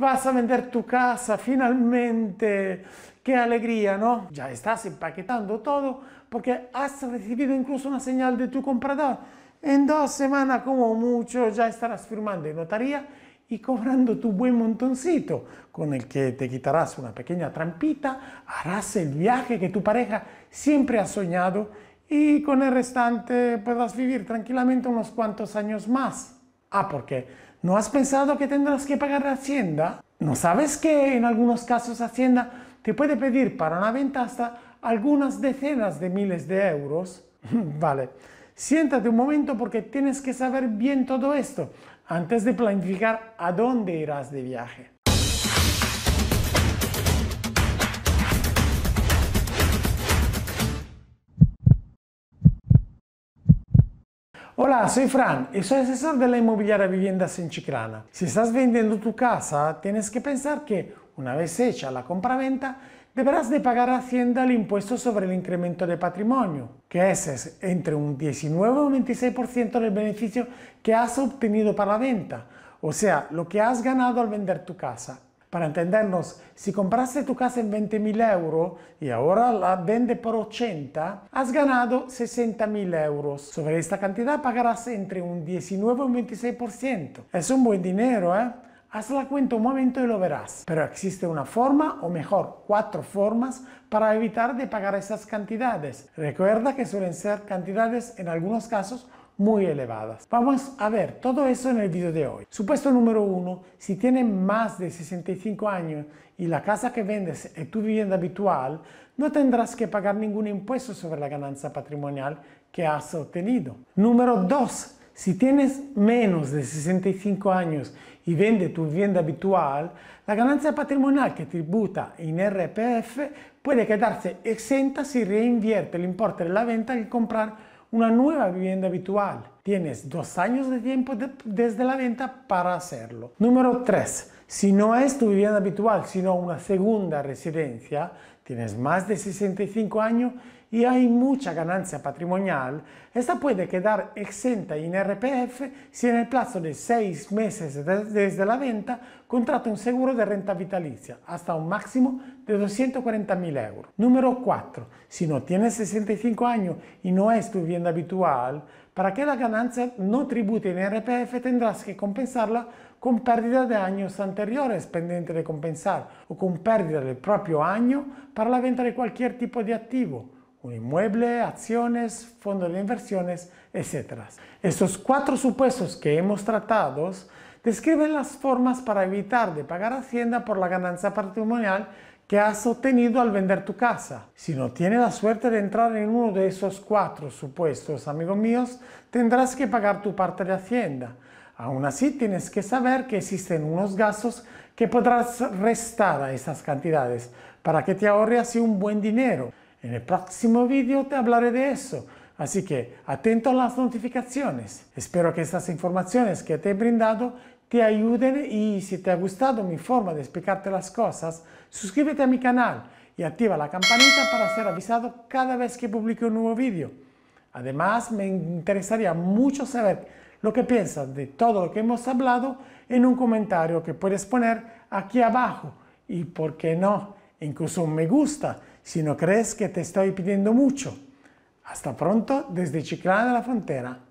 Vas a vender tu casa, finalmente. Qué alegría, ¿no? Ya estás empaquetando todo porque has recibido incluso una señal de tu comprador. En dos semanas como mucho ya estarás firmando en notaría y cobrando tu buen montoncito, con el que te quitarás una pequeña trampita, harás el viaje que tu pareja siempre ha soñado y con el restante podrás vivir tranquilamente unos cuantos años más. Ah, porque ¿No has pensado que tendrás que pagar la Hacienda? ¿No sabes que en algunos casos Hacienda te puede pedir para una venta hasta algunas decenas de miles de euros? vale, siéntate un momento porque tienes que saber bien todo esto antes de planificar a dónde irás de viaje. Hola, soy Fran y soy asesor de la inmobiliaria Viviendas en Chiclana. Si estás vendiendo tu casa, tienes que pensar que una vez hecha la compraventa, deberás de pagar a Hacienda el impuesto sobre el incremento de patrimonio, que es entre un 19 y un 26% del beneficio que has obtenido para la venta, o sea, lo que has ganado al vender tu casa. Para entendernos, si compraste tu casa en 20.000 euros y ahora la vende por 80, has ganado 60.000 euros. Sobre esta cantidad pagarás entre un 19 y un 26%. Es un buen dinero, ¿eh? Haz la cuenta un momento y lo verás. Pero existe una forma, o mejor, cuatro formas para evitar de pagar esas cantidades. Recuerda que suelen ser cantidades en algunos casos muy elevadas. Vamos a ver todo eso en el video de hoy. Supuesto número uno, si tienes más de 65 años y la casa que vendes es tu vivienda habitual, no tendrás que pagar ningún impuesto sobre la ganancia patrimonial que has obtenido. Número 2. Si tienes menos de 65 años y vende tu vivienda habitual, la ganancia patrimonial que tributa en RPF puede quedarse exenta si reinvierte el importe de la venta al comprar una nueva vivienda habitual. Tienes dos años de tiempo desde la venta para hacerlo. Número 3. Si no es tu vivienda habitual, sino una segunda residencia, tienes más de 65 años y hay mucha ganancia patrimonial, esta puede quedar exenta en RPF si en el plazo de seis meses desde la venta contrata un seguro de renta vitalicia hasta un máximo de 240.000 euros. Número 4. Si no tienes 65 años y no es tu vivienda habitual, para que la ganancia no tribute en RPF tendrás que compensarla con pérdida de años anteriores pendiente de compensar o con pérdida del propio año para la venta de cualquier tipo de activo, un inmueble, acciones, fondos de inversiones, etc. Estos cuatro supuestos que hemos tratado describen las formas para evitar de pagar Hacienda por la ganancia patrimonial que has obtenido al vender tu casa. Si no tienes la suerte de entrar en uno de esos cuatro supuestos, amigos míos, tendrás que pagar tu parte de Hacienda. Aún así, tienes que saber que existen unos gastos que podrás restar a esas cantidades para que te ahorres así un buen dinero. En el próximo vídeo te hablaré de eso, así que atento a las notificaciones. Espero que estas informaciones que te he brindado te ayuden y si te ha gustado mi forma de explicarte las cosas, suscríbete a mi canal y activa la campanita para ser avisado cada vez que publique un nuevo vídeo. Además, me interesaría mucho saber lo que piensas de todo lo que hemos hablado en un comentario que puedes poner aquí abajo y, por qué no, incluso un me gusta si no crees que te estoy pidiendo mucho. Hasta pronto desde Chiclana de la Frontera.